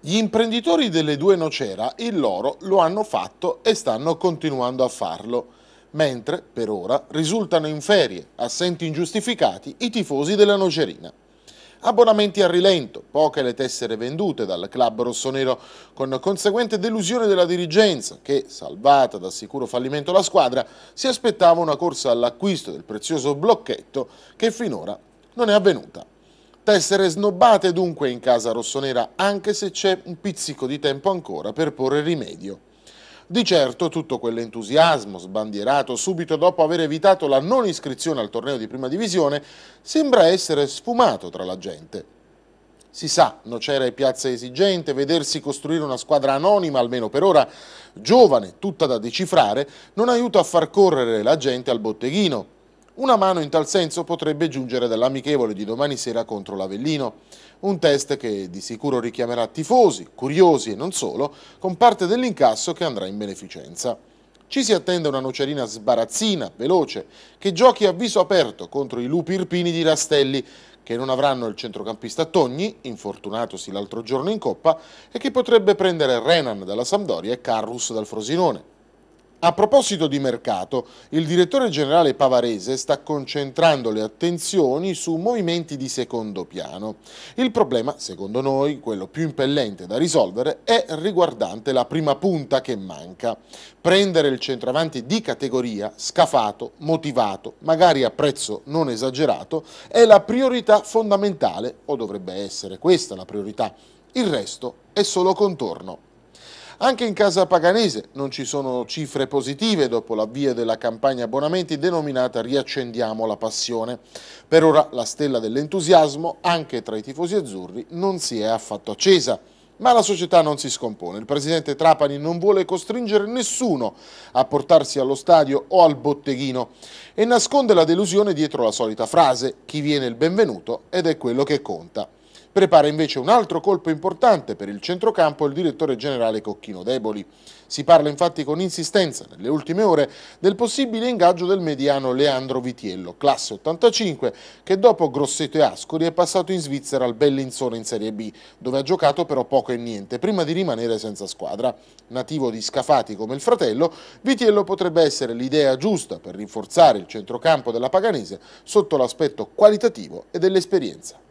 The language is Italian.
Gli imprenditori delle due nocera il loro lo hanno fatto e stanno continuando a farlo, mentre per ora risultano in ferie, assenti ingiustificati, i tifosi della nocerina. Abbonamenti a rilento, poche le tessere vendute dal club rossonero, con conseguente delusione della dirigenza che, salvata da sicuro fallimento la squadra, si aspettava una corsa all'acquisto del prezioso blocchetto che finora non è avvenuta. Tessere snobbate dunque in casa rossonera, anche se c'è un pizzico di tempo ancora per porre rimedio. Di certo tutto quell'entusiasmo sbandierato subito dopo aver evitato la non iscrizione al torneo di prima divisione sembra essere sfumato tra la gente. Si sa, Nocera è piazza esigente, vedersi costruire una squadra anonima, almeno per ora, giovane, tutta da decifrare, non aiuta a far correre la gente al botteghino. Una mano in tal senso potrebbe giungere dall'amichevole di domani sera contro l'Avellino, un test che di sicuro richiamerà tifosi, curiosi e non solo, con parte dell'incasso che andrà in beneficenza. Ci si attende una nocerina sbarazzina, veloce, che giochi a viso aperto contro i lupi irpini di Rastelli, che non avranno il centrocampista Togni, infortunatosi l'altro giorno in Coppa, e che potrebbe prendere Renan dalla Sampdoria e Carrus dal Frosinone. A proposito di mercato, il direttore generale Pavarese sta concentrando le attenzioni su movimenti di secondo piano. Il problema, secondo noi, quello più impellente da risolvere, è riguardante la prima punta che manca. Prendere il centravanti di categoria, scafato, motivato, magari a prezzo non esagerato, è la priorità fondamentale, o dovrebbe essere questa la priorità. Il resto è solo contorno. Anche in casa paganese non ci sono cifre positive dopo l'avvio della campagna abbonamenti denominata Riaccendiamo la passione. Per ora la stella dell'entusiasmo, anche tra i tifosi azzurri, non si è affatto accesa. Ma la società non si scompone. Il presidente Trapani non vuole costringere nessuno a portarsi allo stadio o al botteghino e nasconde la delusione dietro la solita frase chi viene il benvenuto ed è quello che conta. Prepara invece un altro colpo importante per il centrocampo il direttore generale Cocchino Deboli. Si parla infatti con insistenza, nelle ultime ore, del possibile ingaggio del mediano Leandro Vitiello, classe 85, che dopo Grosseto e Ascoli è passato in Svizzera al Bellinzone in Serie B, dove ha giocato però poco e niente, prima di rimanere senza squadra. Nativo di Scafati come il fratello, Vitiello potrebbe essere l'idea giusta per rinforzare il centrocampo della Paganese sotto l'aspetto qualitativo e dell'esperienza.